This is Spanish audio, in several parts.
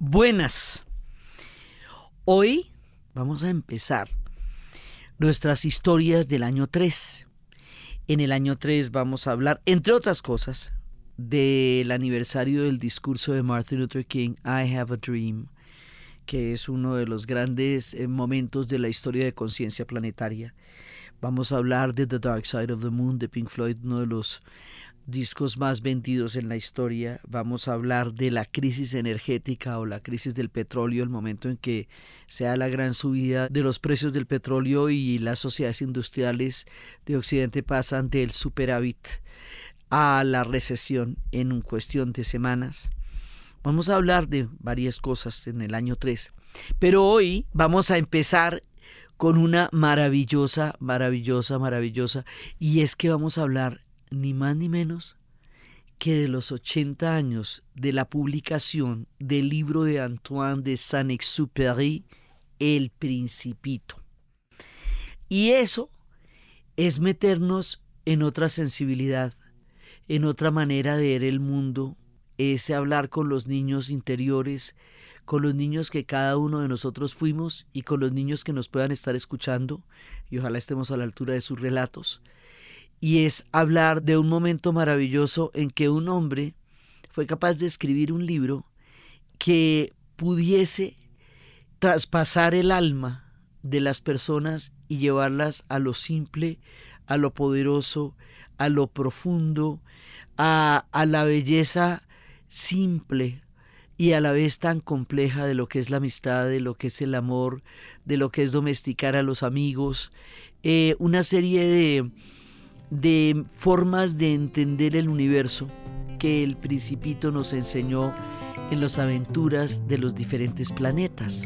buenas. Hoy vamos a empezar nuestras historias del año 3. En el año 3 vamos a hablar, entre otras cosas, del aniversario del discurso de Martin Luther King, I Have a Dream, que es uno de los grandes eh, momentos de la historia de conciencia planetaria. Vamos a hablar de The Dark Side of the Moon de Pink Floyd, uno de los discos más vendidos en la historia. Vamos a hablar de la crisis energética o la crisis del petróleo, el momento en que se da la gran subida de los precios del petróleo y las sociedades industriales de Occidente pasan del superávit a la recesión en un cuestión de semanas. Vamos a hablar de varias cosas en el año 3, pero hoy vamos a empezar con una maravillosa, maravillosa, maravillosa, y es que vamos a hablar ni más ni menos que de los 80 años de la publicación del libro de Antoine de Saint-Exupéry, El Principito. Y eso es meternos en otra sensibilidad, en otra manera de ver el mundo, ese hablar con los niños interiores, con los niños que cada uno de nosotros fuimos y con los niños que nos puedan estar escuchando, y ojalá estemos a la altura de sus relatos y es hablar de un momento maravilloso en que un hombre fue capaz de escribir un libro que pudiese traspasar el alma de las personas y llevarlas a lo simple, a lo poderoso, a lo profundo, a, la belleza simple, y a la vez tan compleja de lo que es la amistad, de lo que es el amor, de lo que es domesticar a los amigos, eh, una serie de, de formas de entender el universo que el principito nos enseñó en las aventuras de los diferentes planetas.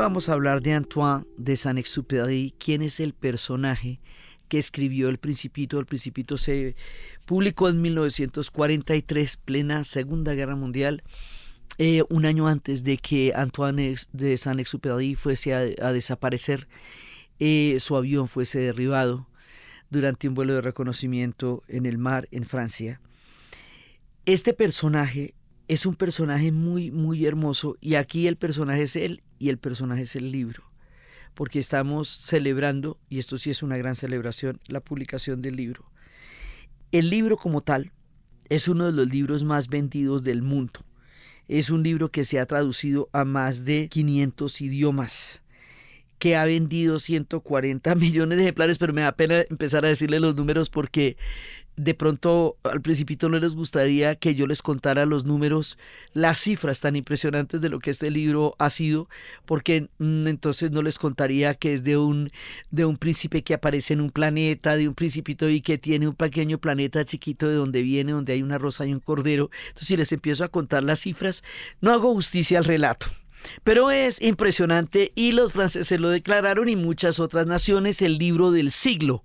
vamos a hablar de Antoine de Saint-Exupéry, quien es el personaje que escribió El Principito. El Principito se publicó en 1943, plena Segunda Guerra Mundial, eh, un año antes de que Antoine de Saint-Exupéry fuese a, desaparecer. Eh, su avión fuese derribado durante un vuelo de reconocimiento en el mar en Francia. Este personaje es un personaje muy, muy hermoso y aquí el personaje es él y el personaje es el libro, porque estamos celebrando, y esto sí es una gran celebración, la publicación del libro. El libro como tal es uno de los libros más vendidos del mundo. Es un libro que se ha traducido a más de 500 idiomas que ha vendido 140 millones de ejemplares, pero me da pena empezar a decirle los números porque de pronto al principito no les gustaría que yo les contara los números, las cifras tan impresionantes de lo que este libro ha sido, porque mm, entonces no les contaría que es de un, de un príncipe que aparece en un planeta, de un principito y que tiene un pequeño planeta chiquito de donde viene, donde hay una rosa y un cordero. Entonces si les empiezo a contar las cifras, no hago justicia al relato. Pero es impresionante y los franceses lo declararon y muchas otras naciones el libro del siglo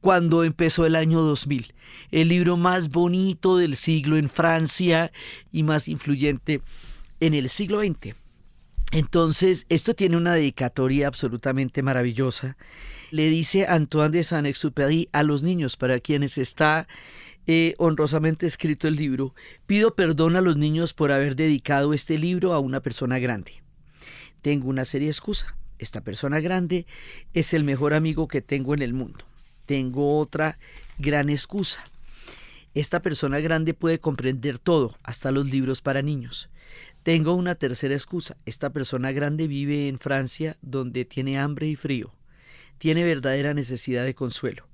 cuando empezó el año 2000, el libro más bonito del siglo en Francia y más influyente en el siglo XX. Entonces, esto tiene una dedicatoria absolutamente maravillosa. Le dice Antoine de Saint-Exupéry a los niños, para quienes está eh, honrosamente escrito el libro, pido perdón a los niños por haber dedicado este libro a una persona grande. Tengo una seria excusa. Esta persona grande es el mejor amigo que tengo en el mundo tengo otra gran excusa. Esta persona grande puede comprender todo, hasta los libros para niños. Tengo una tercera excusa. Esta persona grande vive en Francia donde tiene hambre y frío. Tiene verdadera necesidad de consuelo.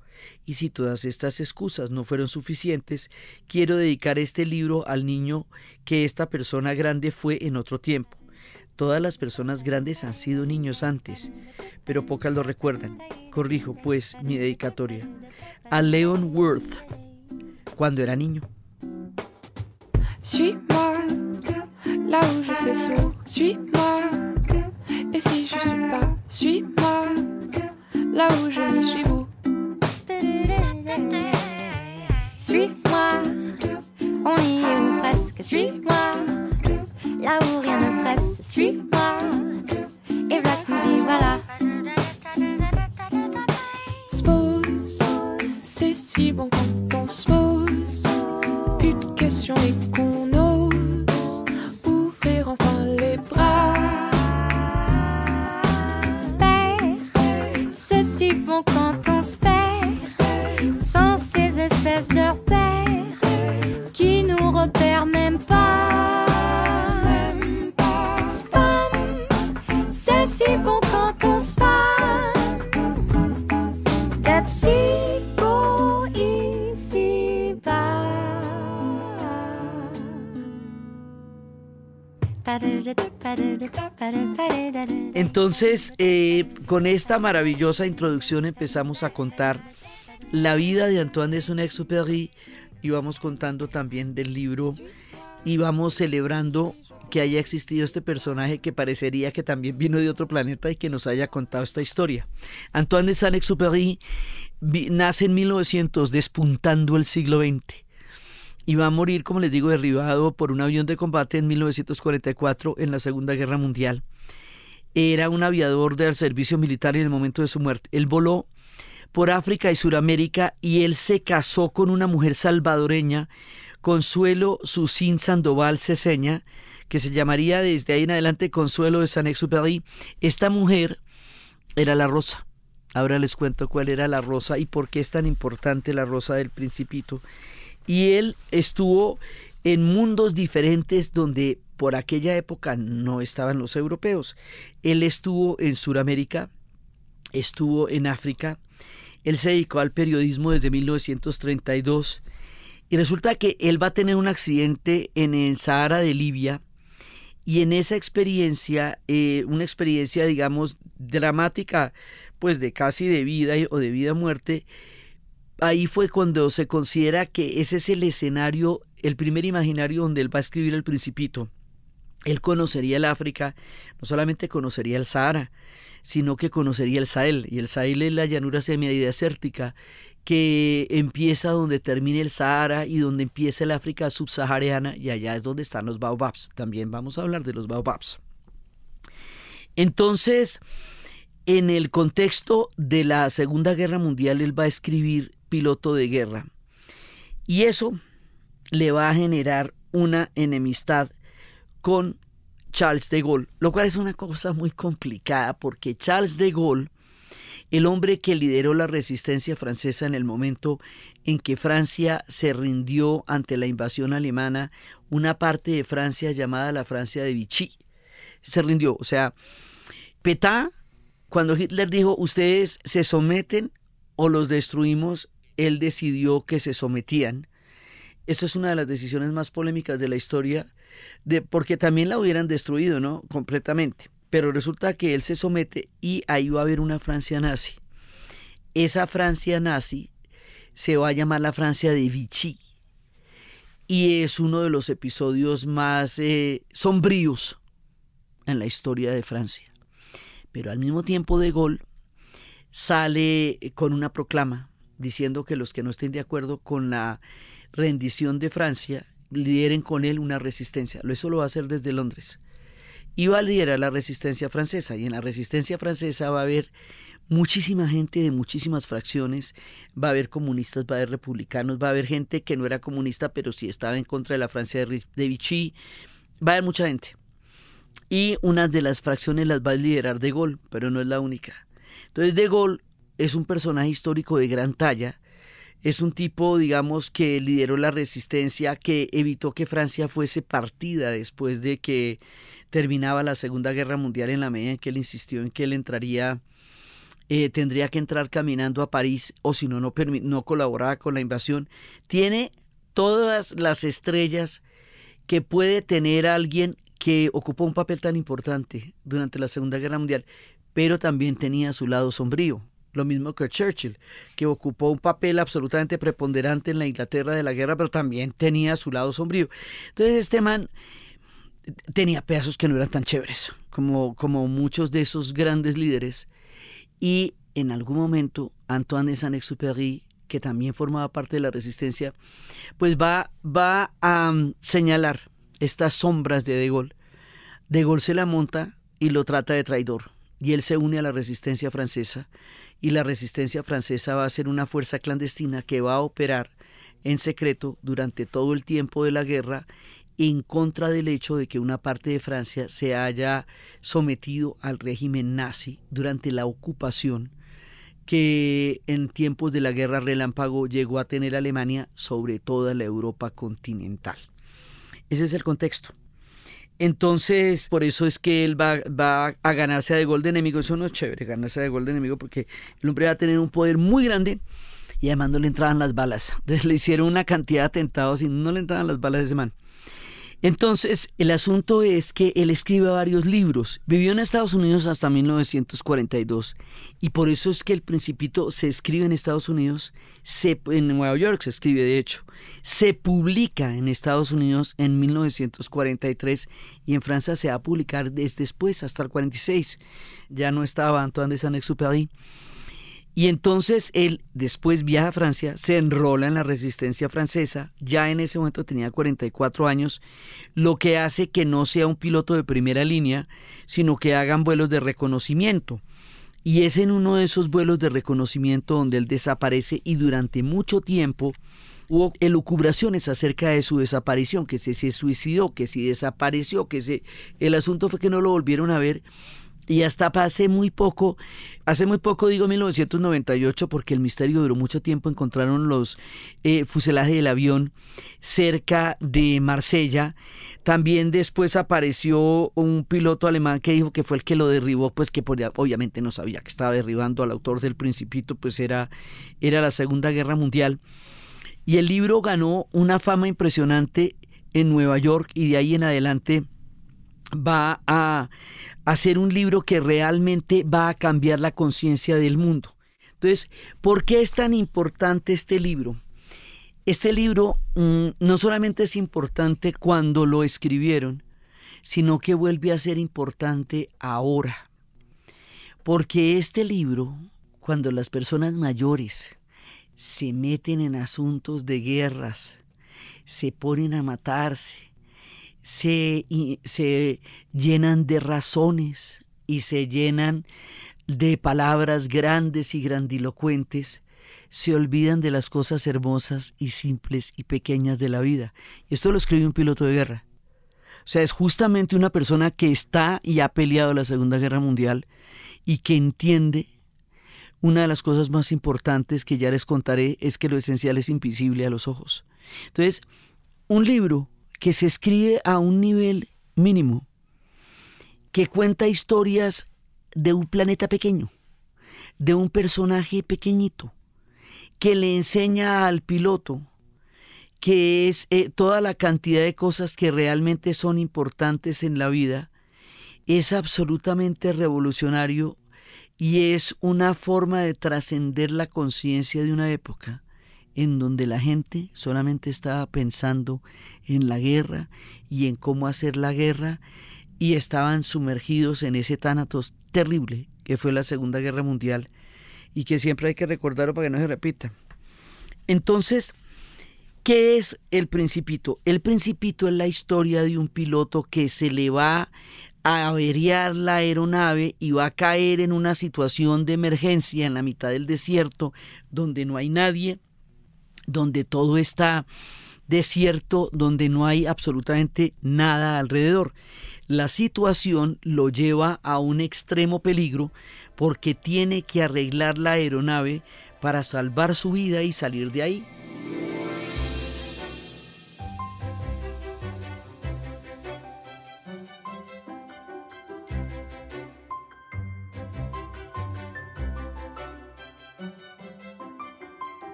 Y si todas estas excusas no fueron suficientes, quiero dedicar este libro al niño que esta persona grande fue en otro tiempo. Todas las personas grandes han sido niños antes, pero pocas lo recuerdan. Corrijo, pues, mi dedicatoria. A Leon Worth, cuando era niño. Suis-moi, là où je fais saut. Suis-moi, et si je suis pas. Suis-moi, là où je me suis beau. Suis-moi, on y est ou presque. Suis-moi. là où rien ne presse. Suis-moi, et voilà, cousine, voilà. Spose, c'est si bon quand on Entonces, eh, con esta maravillosa introducción empezamos a contar la vida de Antoine de Saint-Exupéry y vamos contando también del libro y vamos celebrando que haya existido este personaje que parecería que también vino de otro planeta y que nos haya contado esta historia. Antoine de Saint-Exupéry nace en 1900, despuntando el siglo XX. Y va a morir, como les digo, derribado por un avión de combate en 1944 en la Segunda Guerra Mundial era un aviador del servicio militar en el momento de su muerte. Él voló por África y Sudamérica y él se casó con una mujer salvadoreña, Consuelo Susín Sandoval Ceseña, que se llamaría desde ahí en adelante Consuelo de San Exupéry. Esta mujer era la rosa. Ahora les cuento cuál era la rosa y por qué es tan importante la rosa del principito. Y él estuvo en mundos diferentes donde por aquella época no estaban los europeos. Él estuvo en Sudamérica, estuvo en África, él se dedicó al periodismo desde 1932 y resulta que él va a tener un accidente en el Sahara de Libia y en esa experiencia, eh, una experiencia digamos dramática, pues de casi de vida o de vida muerte, ahí fue cuando se considera que ese es el escenario, el primer imaginario donde él va a escribir el principito. Él conocería el África, no solamente conocería el Sahara, sino que conocería el Sahel. Y el Sahel es la llanura semi-desértica que empieza donde termina el Sahara y donde empieza el África subsahariana, y allá es donde están los baobabs. También vamos a hablar de los baobabs. Entonces, en el contexto de la Segunda Guerra Mundial, él va a escribir Piloto de Guerra. Y eso le va a generar una enemistad con Charles de Gaulle, lo cual es una cosa muy complicada porque Charles de Gaulle, el hombre que lideró la resistencia francesa en el momento en que Francia se rindió ante la invasión alemana, una parte de Francia llamada la Francia de Vichy, se rindió. O sea, Petain, cuando Hitler dijo, ustedes se someten o los destruimos, él decidió que se sometían. Esto es una de las decisiones más polémicas de la historia porque también la hubieran destruido, ¿no? Completamente. Pero resulta que él se somete y ahí va a haber una Francia nazi. Esa Francia nazi se va a llamar la Francia de Vichy. Y es uno de los episodios más eh, sombríos en la historia de Francia. Pero al mismo tiempo de Gaulle sale con una proclama diciendo que los que no estén de acuerdo con la rendición de Francia lideren con él una resistencia. Eso lo va a hacer desde Londres. Y va a liderar la resistencia francesa. Y en la resistencia francesa va a haber muchísima gente de muchísimas fracciones, va a haber comunistas, va a haber republicanos, va a haber gente que no era comunista, pero sí estaba en contra de la Francia de, Vichy, va a haber mucha gente. Y una de las fracciones las va a liderar De Gaulle, pero no es la única. Entonces De Gaulle es un personaje histórico de gran talla es un tipo, digamos, que lideró la resistencia, que evitó que Francia fuese partida después de que terminaba la Segunda Guerra Mundial en la medida en que él insistió en que él entraría eh, tendría que entrar caminando a París o si no, no, no colaboraba con la invasión. Tiene todas las estrellas que puede tener alguien que ocupó un papel tan importante durante la Segunda Guerra Mundial, pero también tenía su lado sombrío. Lo mismo que Churchill, que ocupó un papel absolutamente preponderante en la Inglaterra de la guerra, pero también tenía su lado sombrío. Entonces este man tenía pedazos que no eran tan chéveres, como, como muchos de esos grandes líderes. Y en algún momento Antoine de Saint-Exupéry, que también formaba parte de la resistencia, pues va, va a um, señalar estas sombras de De Gaulle. De Gaulle se la monta y lo trata de traidor. Y él se une a la resistencia francesa y la resistencia francesa va a ser una fuerza clandestina que va a operar en secreto durante todo el tiempo de la guerra en contra del hecho de que una parte de Francia se haya sometido al régimen nazi durante la ocupación que en tiempos de la guerra relámpago llegó a tener Alemania sobre toda la Europa continental. Ese es el contexto. Entonces, por eso es que él va, a ganarse De Gol de enemigo. Eso no es chévere, ganarse De Gol de enemigo, porque el hombre va a tener un poder muy grande y además no le entraban las balas. Entonces le hicieron una cantidad de atentados y no le entraban las balas a ese man. Entonces, el asunto es que él escribe varios libros. Vivió en Estados Unidos hasta 1942 y por eso es que El Principito se escribe en Estados Unidos, se, en Nueva York se escribe de hecho, se publica en Estados Unidos en 1943 y en Francia se va a publicar desde después hasta el 46. Ya no estaba Antoine de Saint-Exupéry. Y entonces él después viaja a Francia, se enrola en la resistencia francesa, ya en ese momento tenía 44 años, lo que hace que no sea un piloto de primera línea, sino que hagan vuelos de reconocimiento. Y es en uno de esos vuelos de reconocimiento donde él desaparece y durante mucho tiempo hubo elucubraciones acerca de su desaparición, que se, se suicidó, que si desapareció, que se... El asunto fue que no lo volvieron a ver y hasta hace muy poco, hace muy poco digo 1998 porque el misterio duró mucho tiempo, encontraron los eh, fuselajes del avión cerca de Marsella. También después apareció un piloto alemán que dijo que fue el que lo derribó, pues que obviamente no sabía que estaba derribando al autor del Principito, pues era, era la Segunda Guerra Mundial. Y el libro ganó una fama impresionante en Nueva York y de ahí en adelante va a hacer un libro que realmente va a cambiar la conciencia del mundo. Entonces, ¿por qué es tan importante este libro? Este libro mm, no solamente es importante cuando lo escribieron, sino que vuelve a ser importante ahora. Porque este libro, cuando las personas mayores se meten en asuntos de guerras, se ponen a matarse, se, se llenan de razones y se llenan de palabras grandes y grandilocuentes, se olvidan de las cosas hermosas y simples y pequeñas de la vida. Esto lo escribe un piloto de guerra. O sea, es justamente una persona que está y ha peleado la Segunda Guerra Mundial y que entiende una de las cosas más importantes que ya les contaré es que lo esencial es invisible a los ojos. Entonces, un libro que se escribe a un nivel mínimo, que cuenta historias de un planeta pequeño, de un personaje pequeñito, que le enseña al piloto que es eh, toda la cantidad de cosas que realmente son importantes en la vida, es absolutamente revolucionario y es una forma de trascender la conciencia de una época en donde la gente solamente estaba pensando en la guerra y en cómo hacer la guerra y estaban sumergidos en ese tánatos terrible que fue la Segunda Guerra Mundial y que siempre hay que recordarlo para que no se repita. Entonces, ¿qué es el principito? El principito es la historia de un piloto que se le va a averiar la aeronave y va a caer en una situación de emergencia en la mitad del desierto donde no hay nadie donde todo está desierto, donde no hay absolutamente nada alrededor. La situación lo lleva a un extremo peligro porque tiene que arreglar la aeronave para salvar su vida y salir de ahí.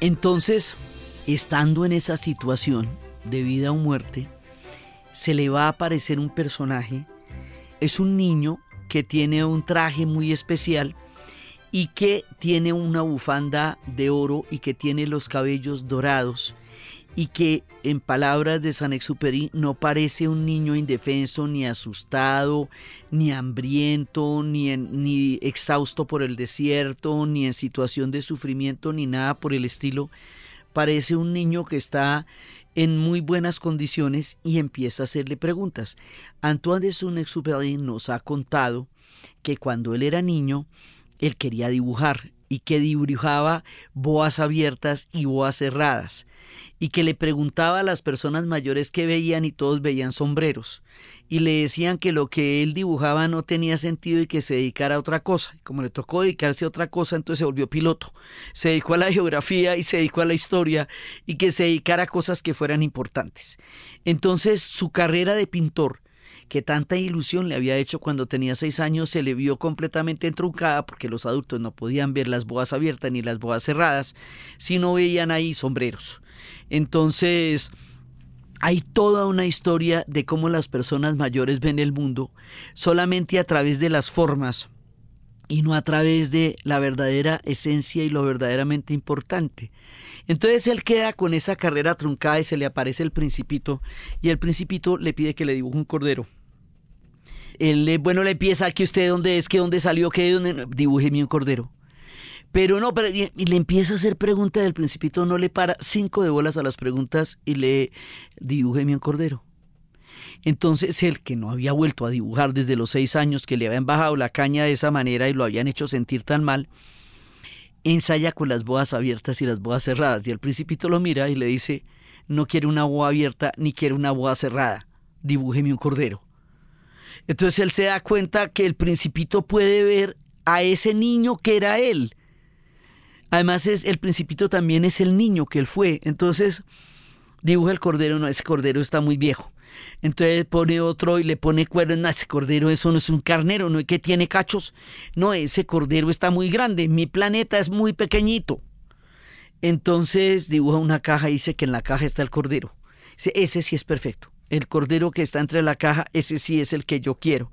Entonces, estando en esa situación de vida o muerte, se le va a aparecer un personaje. Es un niño que tiene un traje muy especial y que tiene una bufanda de oro y que tiene los cabellos dorados y que, en palabras de San exupéry no parece un niño indefenso, ni asustado, ni hambriento, ni, ni exhausto por el desierto, ni en situación de sufrimiento, ni nada por el estilo. Parece un niño que está en muy buenas condiciones y empieza a hacerle preguntas. Antoine de Saint-Exupéry nos ha contado que cuando él era niño, él quería dibujar, y que dibujaba boas abiertas y boas cerradas, y que le preguntaba a las personas mayores que veían y todos veían sombreros, y le decían que lo que él dibujaba no tenía sentido y que se dedicara a otra cosa. Y como le tocó dedicarse a otra cosa, entonces se volvió piloto, se dedicó a la geografía y se dedicó a la historia, y que se dedicara a cosas que fueran importantes. Entonces su carrera de pintor que tanta ilusión le había hecho cuando tenía seis años se le vio completamente entroncada porque los adultos no podían ver las boas abiertas ni las boas cerradas, sino veían ahí sombreros. Entonces, hay toda una historia de cómo las personas mayores ven el mundo solamente a través de las formas y no a través de la verdadera esencia y lo verdaderamente importante. Entonces él queda con esa carrera truncada y se le aparece el principito y el principito le pide que le dibuje un cordero. Él, bueno, le empieza aquí usted dónde es, que dónde salió, que dónde, dibújeme un cordero. Pero no, y, le empieza a hacer preguntas del principito, no le para cinco de bolas a las preguntas y le mi un cordero. Entonces él, que no había vuelto a dibujar desde los seis años, que le habían bajado la caña de esa manera y lo habían hecho sentir tan mal, ensaya con las bodas abiertas y las boas cerradas. Y el principito lo mira y le dice, no quiero una boa abierta ni quiero una boda cerrada, dibújeme un cordero. Entonces él se da cuenta que el principito puede ver a ese niño que era él. Además, es, el principito también es el niño que él fue. Entonces, dibuja el cordero, no, ese cordero está muy viejo. Entonces pone otro y le pone cuernos. Ah, ese cordero, eso no es un carnero, no es que tiene cachos. No, ese cordero está muy grande. Mi planeta es muy pequeñito. Entonces dibuja una caja y dice que en la caja está el cordero. ese sí es perfecto el cordero que está entre la caja, ese sí es el que yo quiero.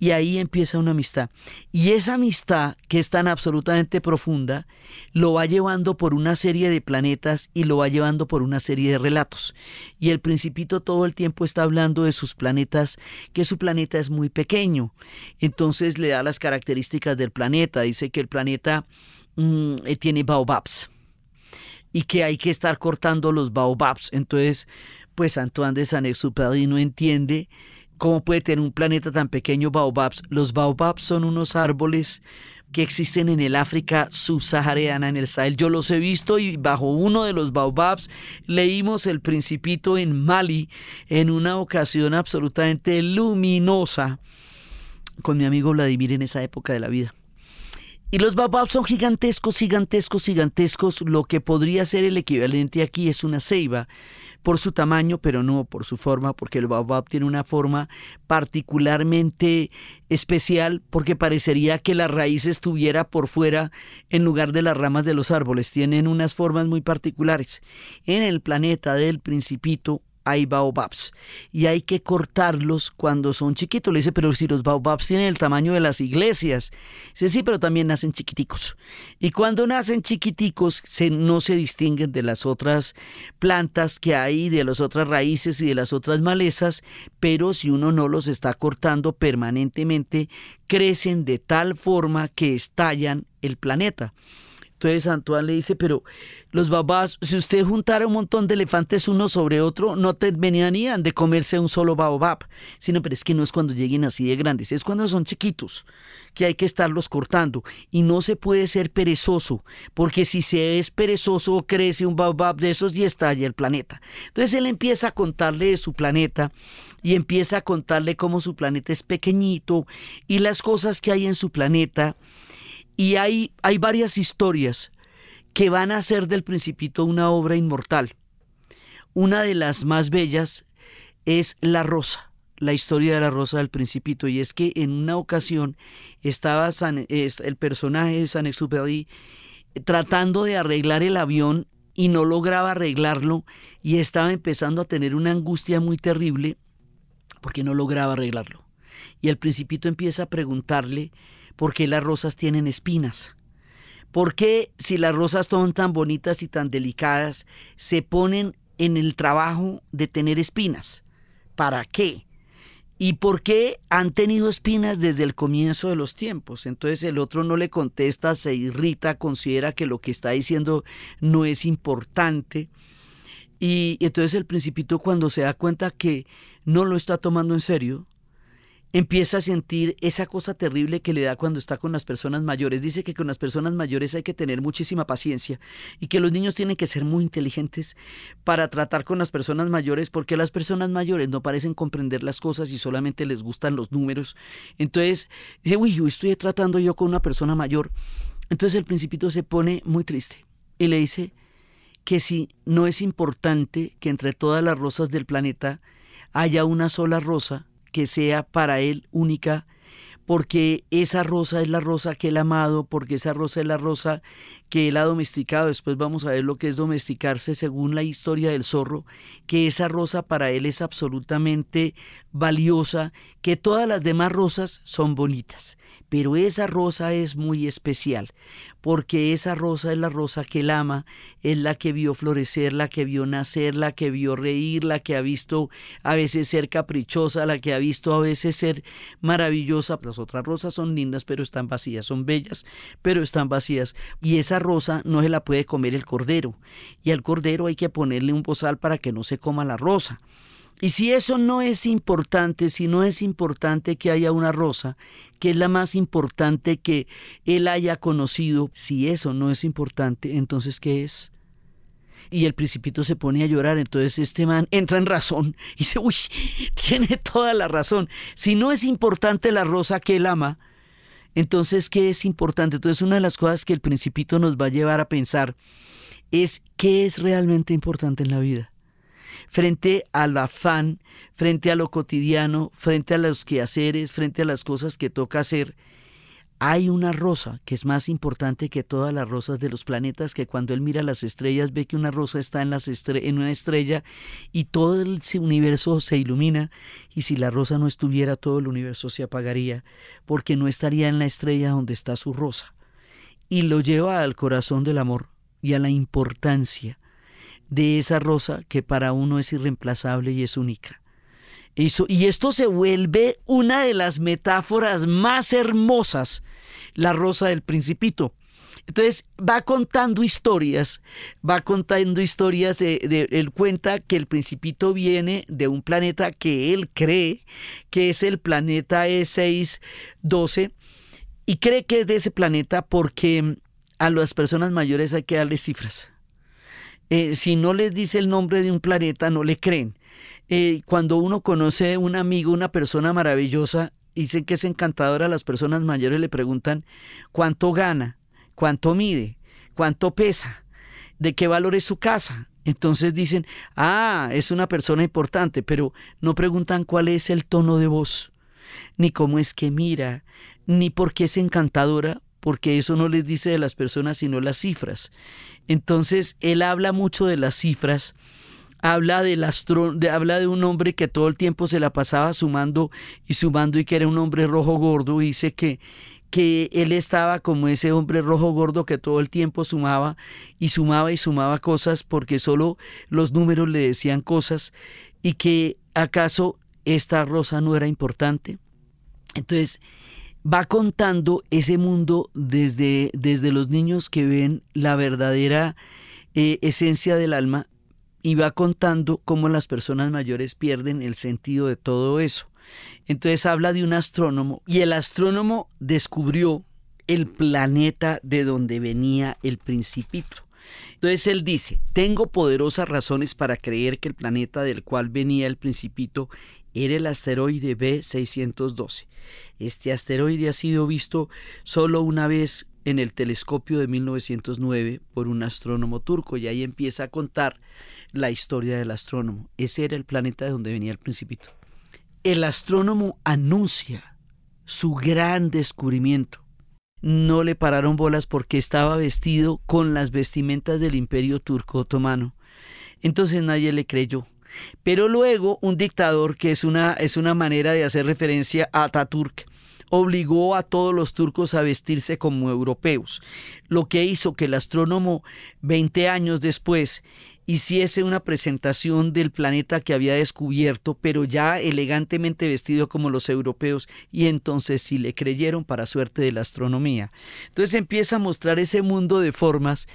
Y ahí empieza una amistad. Y esa amistad, que es tan absolutamente profunda, lo va llevando por una serie de planetas y lo va llevando por una serie de relatos. Y el principito todo el tiempo está hablando de sus planetas, que su planeta es muy pequeño. Entonces le da las características del planeta. Dice que el planeta mm, eh, tiene baobabs y que hay que estar cortando los baobabs. Entonces pues Antoine de Saint-Exupéry no entiende cómo puede tener un planeta tan pequeño baobabs. Los baobabs son unos árboles que existen en el África subsahariana, en el Sahel. Yo los he visto y bajo uno de los baobabs leímos El Principito en Mali en una ocasión absolutamente luminosa con mi amigo Vladimir en esa época de la vida. Y los baobabs son gigantescos, gigantescos, gigantescos. Lo que podría ser el equivalente aquí es una ceiba por su tamaño, pero no por su forma, porque el baobab tiene una forma particularmente especial, porque parecería que la raíz estuviera por fuera en lugar de las ramas de los árboles. Tienen unas formas muy particulares. En el planeta del principito hay baobabs y hay que cortarlos cuando son chiquitos. Le dice, pero si los baobabs tienen el tamaño de las iglesias. Dice, sí, pero también nacen chiquiticos. Y cuando nacen chiquiticos se, no se distinguen de las otras plantas que hay, de las otras raíces y de las otras malezas, pero si uno no los está cortando permanentemente, crecen de tal forma que estallan el planeta. Entonces Antoine le dice, pero los babás, si usted juntara un montón de elefantes uno sobre otro, no terminarían de comerse un solo baobab. Sino, pero es que no es cuando lleguen así de grandes, es cuando son chiquitos, que hay que estarlos cortando. Y no se puede ser perezoso, porque si se es perezoso, crece un baobab de esos y estalla el planeta. Entonces él empieza a contarle de su planeta y empieza a contarle cómo su planeta es pequeñito y las cosas que hay en su planeta. Y hay, hay varias historias que van a hacer del principito una obra inmortal. Una de las más bellas es La Rosa, la historia de la Rosa del Principito. Y es que en una ocasión estaba el personaje de San exupéry tratando de arreglar el avión y no lograba arreglarlo y estaba empezando a tener una angustia muy terrible porque no lograba arreglarlo. Y el principito empieza a preguntarle ¿Por qué las rosas tienen espinas? ¿Por qué si las rosas son tan bonitas y tan delicadas, se ponen en el trabajo de tener espinas? ¿Para qué? ¿Y por qué han tenido espinas desde el comienzo de los tiempos? Entonces el otro no le contesta, se irrita, considera que lo que está diciendo no es importante. Y entonces el principito cuando se da cuenta que no lo está tomando en serio, empieza a sentir esa cosa terrible que le da cuando está con las personas mayores. Dice que con las personas mayores hay que tener muchísima paciencia y que los niños tienen que ser muy inteligentes para tratar con las personas mayores porque las personas mayores no parecen comprender las cosas y solamente les gustan los números. Entonces dice, uy, estoy tratando yo con una persona mayor. Entonces el principito se pone muy triste y le dice que si no es importante que entre todas las rosas del planeta haya una sola rosa, que sea para él única, porque esa rosa es la rosa que él ha amado, porque esa rosa es la rosa que él ha domesticado. Después vamos a ver lo que es domesticarse según la historia del zorro, que esa rosa para él es absolutamente valiosa, que todas las demás rosas son bonitas, pero esa rosa es muy especial, porque esa rosa es la rosa que él ama, es la que vio florecer, la que vio nacer, la que vio reír, la que ha visto a veces ser caprichosa, la que ha visto a veces ser maravillosa. Las otras rosas son lindas, pero están vacías, son bellas, pero están vacías. Y esa rosa no se la puede comer el cordero. Y al cordero hay que ponerle un bozal para que no se coma la rosa. Y si eso no es importante, si no es importante que haya una rosa, que es la más importante que él haya conocido, si eso no es importante, entonces ¿qué es? y el principito se pone a llorar. Entonces este man entra en razón y dice, uy, tiene toda la razón. Si no es importante la rosa que él ama, entonces, ¿qué es importante? Entonces, una de las cosas que el principito nos va a llevar a pensar es qué es realmente importante en la vida frente al afán, frente a lo cotidiano, frente a los quehaceres, frente a las cosas que toca hacer, hay una rosa que es más importante que todas las rosas de los planetas, que cuando él mira las estrellas ve que una rosa está en, en una estrella y todo el universo se ilumina y si la rosa no estuviera todo el universo se apagaría porque no estaría en la estrella donde está su rosa. Y lo lleva al corazón del amor y a la importancia de esa rosa que para uno es irreemplazable y es única. Eso, y esto se vuelve una de las metáforas más hermosas, la rosa del principito. Entonces va contando historias, va contando historias, de, él cuenta que el principito viene de un planeta que él cree que es el planeta E612 y cree que es de ese planeta porque a las personas mayores hay que darles cifras. Eh, si no les dice el nombre de un planeta, no le creen. Eh, cuando uno conoce un amigo, una persona maravillosa, dicen que es encantadora, las personas mayores le preguntan cuánto gana, cuánto mide, cuánto pesa, de qué valor es su casa. Entonces dicen, ah, es una persona importante, pero no preguntan cuál es el tono de voz, ni cómo es que mira, ni por qué es encantadora, porque eso no les dice de las personas, sino las cifras. Entonces, él habla mucho de las cifras, habla, de, habla de un hombre que todo el tiempo se la pasaba sumando y sumando y que era un hombre rojo gordo, y dice que, que él estaba como ese hombre rojo gordo que todo el tiempo sumaba y sumaba y sumaba cosas porque solo los números le decían cosas y que acaso esta rosa no era importante. Entonces, va contando ese mundo desde, desde los niños que ven la verdadera eh, esencia del alma y va contando cómo las personas mayores pierden el sentido de todo eso. Entonces habla de un astrónomo y el astrónomo descubrió el planeta de donde venía el principito. Entonces él dice, tengo poderosas razones para creer que el planeta del cual venía el principito era el asteroide B612. Este asteroide ha sido visto solo una vez en el telescopio de 1909 por un astrónomo turco y ahí empieza a contar la historia del astrónomo. Ese era el planeta de donde venía el principito. El astrónomo anuncia su gran descubrimiento. No le pararon bolas porque estaba vestido con las vestimentas del imperio turco otomano. Entonces nadie le creyó. Pero luego un dictador, que es una, manera de hacer referencia a Ataturk, obligó a todos los turcos a vestirse como europeos, lo que hizo que el astrónomo 20 años después hiciese una presentación del planeta que había descubierto, pero ya elegantemente vestido como los europeos, y entonces sí le creyeron para suerte de la astronomía. Entonces empieza a mostrar ese mundo de formas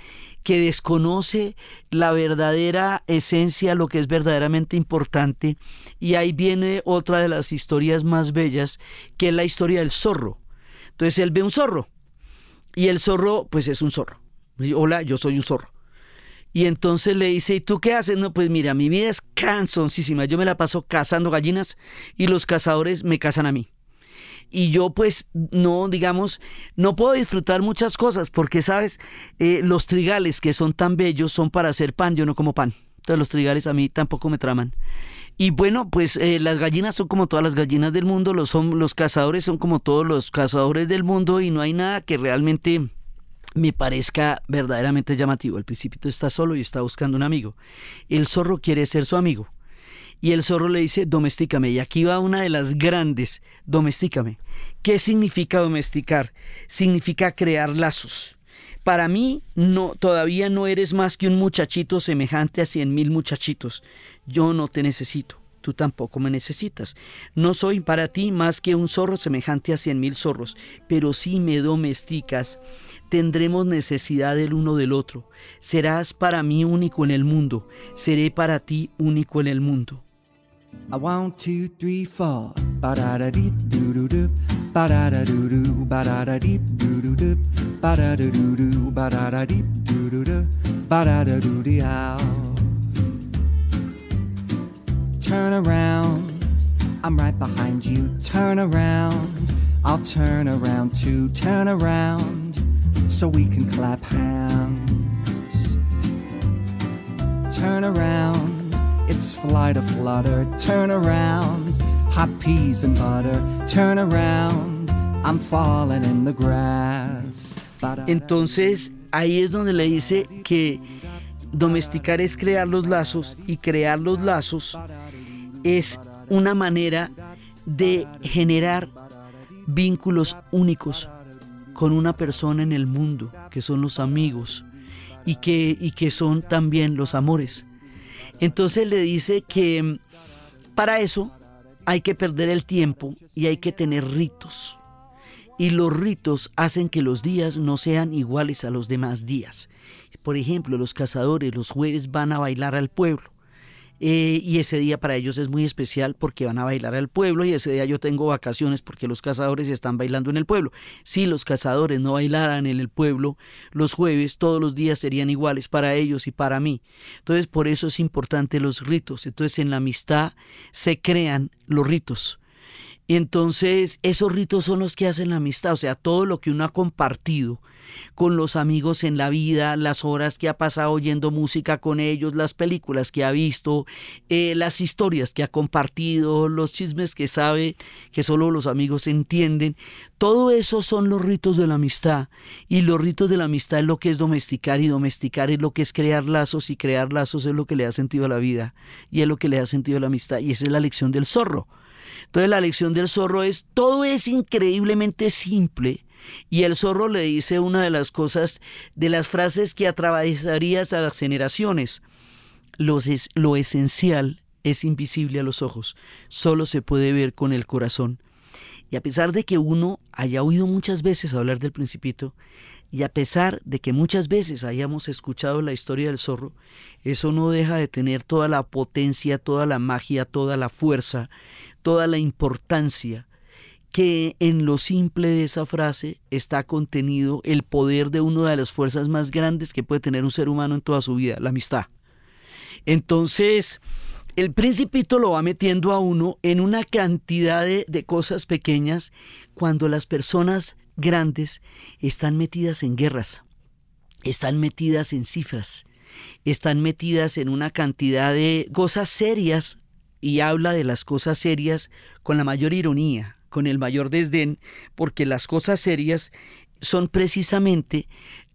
que desconoce la verdadera esencia, lo que es verdaderamente importante, y ahí viene otra de las historias más bellas, que es la historia del zorro. Entonces él ve un zorro, y el zorro pues es un zorro. Hola, yo soy un zorro y entonces le dice, ¿y tú qué haces? No, pues mira, mi vida es cansoncísima. Yo me la paso cazando gallinas y los cazadores me cazan a mí. Y yo pues no, digamos, no puedo disfrutar muchas cosas porque, ¿sabes? Eh, los trigales que son tan bellos son para hacer pan, yo no como pan. Entonces los trigales a mí tampoco me traman. Y bueno, pues eh, las gallinas son como todas las gallinas del mundo, los, son, los cazadores son como todos los cazadores del mundo y no hay nada que realmente me parezca verdaderamente llamativo. El principito está solo y está buscando un amigo. El zorro quiere ser su amigo. Y el zorro le dice, domestícame. Y aquí va una de las grandes, domestícame. ¿Qué significa domesticar? Significa crear lazos. Para mí, no, todavía no eres más que un muchachito semejante a cien mil muchachitos. Yo no te necesito tú tampoco me necesitas. No soy para ti más que un zorro semejante a cien mil zorros, pero si me domesticas, tendremos necesidad del uno del otro. Serás para mí único en el mundo, seré para ti único en el mundo. turn around. I'm right behind you. Turn around. I'll turn around to turn around so we can clap hands. Turn around. It's fly to flutter. Turn around. Hot peas and butter. Turn around. I'm falling in the grass. Entonces, ahí es donde le dice que domesticar es crear los lazos y crear los lazos es una manera de generar vínculos únicos con una persona en el mundo, que son los amigos y que, que son también los amores. Entonces le dice que mm, para eso hay que perder el tiempo y hay que tener ritos. Y los ritos hacen que los días no sean iguales a los demás días. Por ejemplo, los cazadores los jueves van a bailar al pueblo eh, y ese día para ellos es muy especial porque van a bailar al pueblo y ese día yo tengo vacaciones porque los cazadores están bailando en el pueblo. Si los cazadores no bailaran en el pueblo, los jueves todos los días serían iguales para ellos y para mí. Entonces por eso es importante los ritos. Entonces en la amistad se crean los ritos. Y entonces esos ritos son los que hacen la amistad, o sea, todo lo que uno ha compartido con los amigos en la vida, las horas que ha pasado oyendo música con ellos, las películas que ha visto, eh, las historias que ha compartido, los chismes que sabe que solo los amigos entienden, todo eso son los ritos de la amistad. Y los ritos de la amistad es lo que es domesticar y domesticar es lo que es crear lazos y crear lazos es lo que le ha sentido a la vida y es lo que le ha sentido a la amistad y esa es la lección del zorro. Entonces la lección del zorro es, todo es increíblemente simple. Y el zorro le dice una de las cosas, de las frases que atravesarías a las generaciones. lo esencial es invisible a los ojos, solo se puede ver con el corazón. Y a pesar de que uno haya oído muchas veces hablar del principito, y a pesar de que muchas veces hayamos escuchado la historia del zorro, eso no deja de tener toda la potencia, toda la magia, toda la fuerza, toda la importancia que en lo simple de esa frase está contenido el poder de una de las fuerzas más grandes que puede tener un ser humano en toda su vida, la amistad. Entonces, el principito lo va metiendo a uno en una cantidad de, cosas pequeñas cuando las personas grandes están metidas en guerras, están metidas en cifras, están metidas en una cantidad de cosas serias y habla de las cosas serias con la mayor ironía, con el mayor desdén, porque las cosas serias son precisamente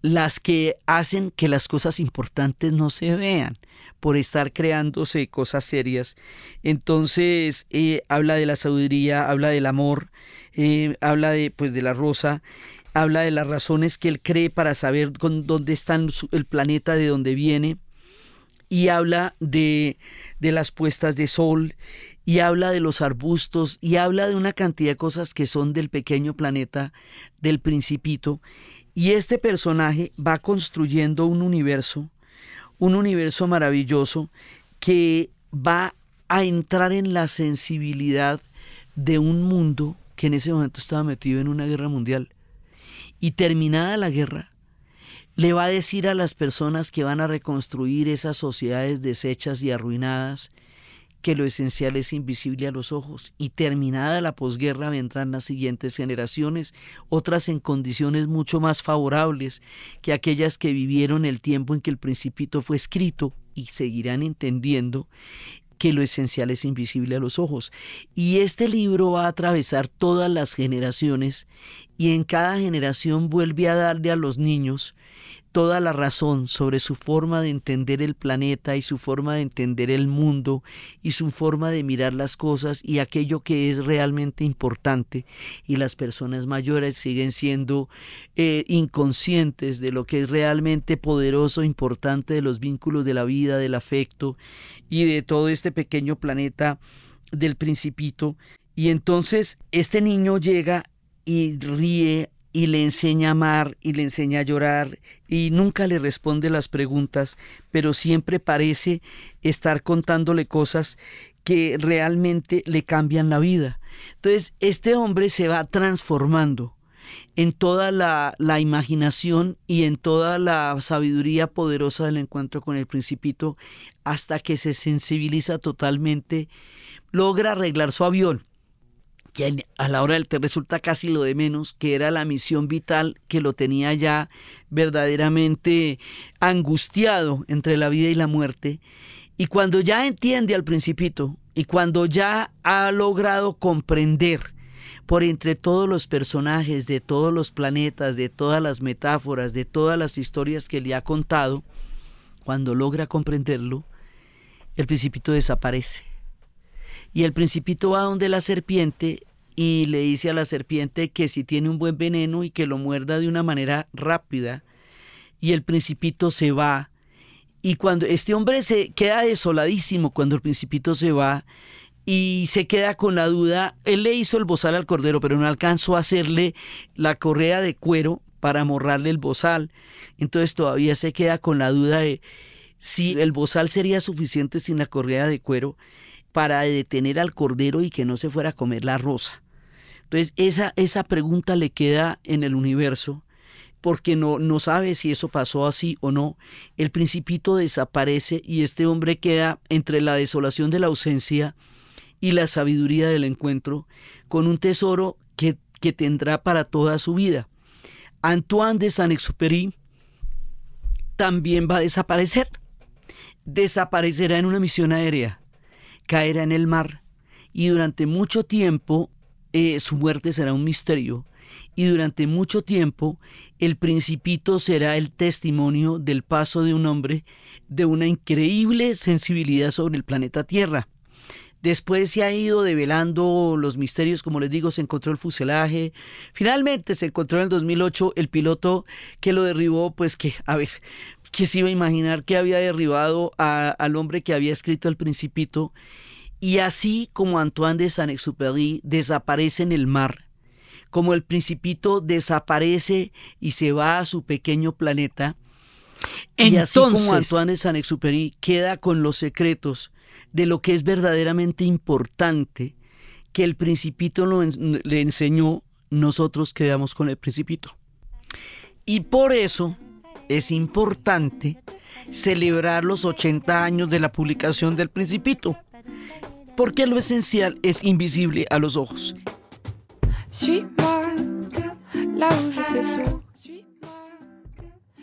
las que hacen que las cosas importantes no se vean por estar creándose cosas serias. Entonces eh, habla de la sabiduría, habla del amor, eh, habla de, pues, de la rosa, habla de las razones que él cree para saber con dónde está el planeta, de dónde viene, y habla de, de las puestas de sol y habla de los arbustos y habla de una cantidad de cosas que son del pequeño planeta del principito. Y este personaje va construyendo un universo, un universo maravilloso que va a entrar en la sensibilidad de un mundo que en ese momento estaba metido en una guerra mundial. Y terminada la guerra, le va a decir a las personas que van a reconstruir esas sociedades deshechas y arruinadas que lo esencial es invisible a los ojos y terminada la posguerra vendrán las siguientes generaciones, otras en condiciones mucho más favorables que aquellas que vivieron el tiempo en que el principito fue escrito y seguirán entendiendo que lo esencial es invisible a los ojos. Y este libro va a atravesar todas las generaciones y en cada generación vuelve a darle a los niños toda la razón sobre su forma de entender el planeta y su forma de entender el mundo y su forma de mirar las cosas y aquello que es realmente importante. Y las personas mayores siguen siendo eh, inconscientes de lo que es realmente poderoso, importante de los vínculos de la vida, del afecto y de todo este pequeño planeta del principito. Y entonces este niño llega y ríe y le enseña a amar y le enseña a llorar y nunca le responde las preguntas, pero siempre parece estar contándole cosas que realmente le cambian la vida. Entonces, este hombre se va transformando en toda la, la, imaginación y en toda la sabiduría poderosa del encuentro con el principito, hasta que se sensibiliza totalmente, logra arreglar su avión que a la hora él te resulta casi lo de menos, que era la misión vital que lo tenía ya verdaderamente angustiado entre la vida y la muerte. Y cuando ya entiende al principito y cuando ya ha logrado comprender por entre todos los personajes de todos los planetas, de todas las metáforas, de todas las historias que le ha contado, cuando logra comprenderlo, el principito desaparece y el principito va donde la serpiente y le dice a la serpiente que si tiene un buen veneno y que lo muerda de una manera rápida. Y el principito se va. Y cuando este hombre se queda desoladísimo cuando el principito se va y se queda con la duda, él le hizo el bozal al cordero, pero no alcanzó a hacerle la correa de cuero para morrarle el bozal. Entonces todavía se queda con la duda de si el bozal sería suficiente sin la correa de cuero para detener al cordero y que no se fuera a comer la rosa. Entonces, esa, esa pregunta le queda en el universo porque no, no sabe si eso pasó así o no. El principito desaparece y este hombre queda entre la desolación de la ausencia y la sabiduría del encuentro con un tesoro que, que tendrá para toda su vida. Antoine de Saint-Exupéry también va a desaparecer. Desaparecerá en una misión aérea caerá en el mar y durante mucho tiempo eh, su muerte será un misterio y durante mucho tiempo el principito será el testimonio del paso de un hombre de una increíble sensibilidad sobre el planeta Tierra. Después se ha ido develando los misterios, como les digo, se encontró el fuselaje. Finalmente se encontró en el 2008 el piloto que lo derribó, pues que, a ver, que se iba a imaginar que había derribado al hombre que había escrito El Principito. Y así como Antoine de Saint-Exupéry desaparece en el mar, como el Principito desaparece y se va a su pequeño planeta, y así como Antoine de Saint-Exupéry queda con los secretos de lo que es verdaderamente importante que el Principito le enseñó, nosotros quedamos con el Principito. Y por eso es importante celebrar los 80 años de la publicación del Principito, porque lo esencial es invisible a los ojos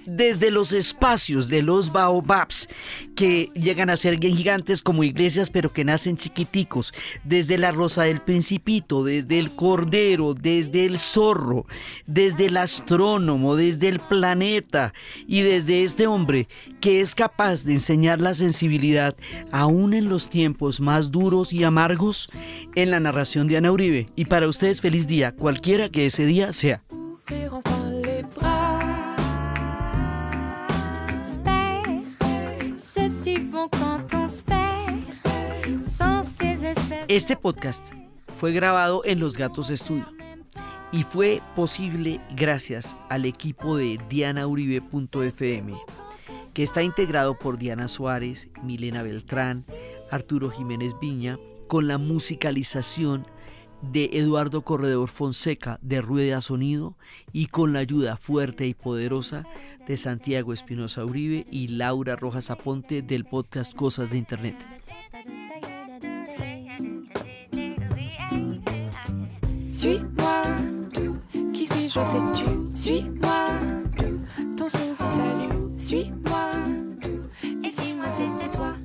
desde los espacios de los baobabs que llegan a ser gigantes como iglesias pero que nacen chiquiticos, desde la rosa del principito, desde el cordero, desde el zorro, desde el astrónomo, desde el planeta y desde este hombre que es capaz de enseñar la sensibilidad aún en los tiempos más duros y amargos en la narración de Ana Uribe. Y para ustedes feliz día, cualquiera que ese día sea. Este podcast fue grabado en Los Gatos Estudio y fue posible gracias al equipo de Diana Uribe.fm, que está integrado por Diana Suárez, Milena Beltrán, Arturo Jiménez Viña, con la musicalización de Eduardo Corredor Fonseca de Rueda Sonido y con la ayuda fuerte y poderosa de Santiago Espinosa Uribe y Laura Rojas Aponte del podcast Cosas de Internet. suis-moi. Qui suis-je, sais-tu Suis-moi. Ton son sans salut, suis-moi. Et suis moi c'était toi